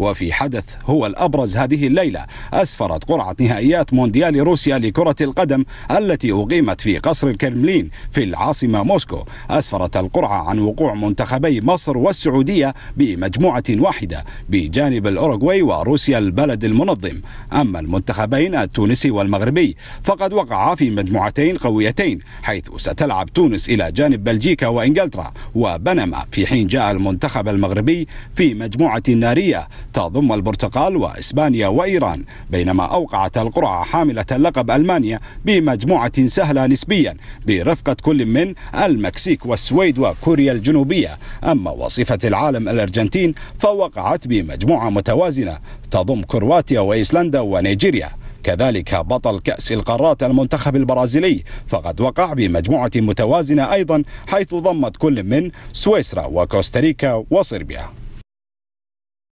وفي حدث هو الأبرز هذه الليلة أسفرت قرعة نهائيات مونديال روسيا لكرة القدم التي أقيمت في قصر الكرملين في العاصمة موسكو أسفرت القرعة عن وقوع منتخبي مصر والسعودية بمجموعة واحدة بجانب الأوروغواي وروسيا البلد المنظم أما المنتخبين التونسي والمغربي فقد وقعا في مجموعتين قويتين حيث ستلعب تونس إلى جانب بلجيكا وإنجلترا وبنما في حين جاء المنتخب المغربي في مجموعة نارية تضم البرتقال وإسبانيا وإيران بينما أوقعت القرعة حاملة لقب ألمانيا بمجموعة سهلة نسبيا برفقة كل من المكسيك والسويد وكوريا الجنوبية أما وصيفة العالم الأرجنتين فوقعت بمجموعة متوازنة تضم كرواتيا وإيسلندا ونيجيريا كذلك بطل كأس القارات المنتخب البرازيلي فقد وقع بمجموعة متوازنة أيضا حيث ضمت كل من سويسرا وكوستاريكا وصربيا